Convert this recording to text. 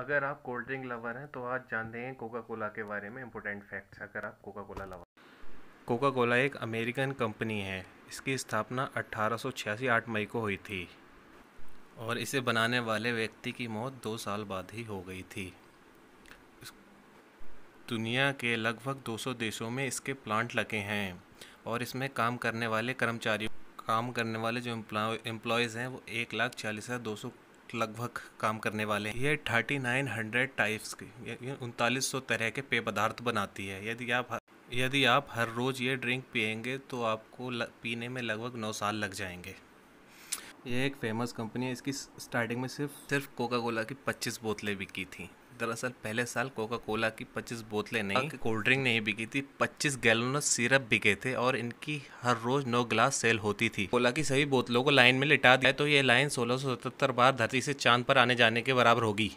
अगर आप cold drink lover हैं तो आज जानते हैं कोका कोला के बारे में इंपॉर्टेंट फैक्ट्स अगर आप Coca Cola lover Coca Cola एक अमेरिकन कंपनी है इसकी स्थापना 1886 आठ मई को हुई थी और इसे बनाने वाले व्यक्ति की मौत दो साल बाद ही हो गई थी दुनिया के लगभग 200 देशों में इसके प्लांट लगे हैं और इसमें काम करने वाले कर्मचारियों काम करने वाले जो एम्प्लॉयज़ हैं वो एक लाख छियालीस हज़ार दो सौ लगभग काम करने वाले हैं ये थर्टी नाइन हंड्रेड टाइप्स के उनतालीस सौ तरह के पेय पदार्थ बनाती है यदि आप यदि आप हर रोज़ ये ड्रिंक पियेंगे तो आपको ल, पीने में लगभग नौ साल लग जाएंगे ये एक फेमस कंपनी है इसकी स्टार्टिंग में सिर्फ सिर्फ कोका कोला की 25 बोतलें बिकी थी दरअसल पहले साल कोका कोला की 25 बोतलें नहीं कोल्ड ड्रिंक नहीं बिकी थी 25 गैलन सिरप बिके थे और इनकी हर रोज नौ ग्लास सेल होती थी कोला की सभी बोतलों को लाइन में लिटा दिया तो ये लाइन सोलह बार धरती से चांद पर आने जाने के बराबर होगी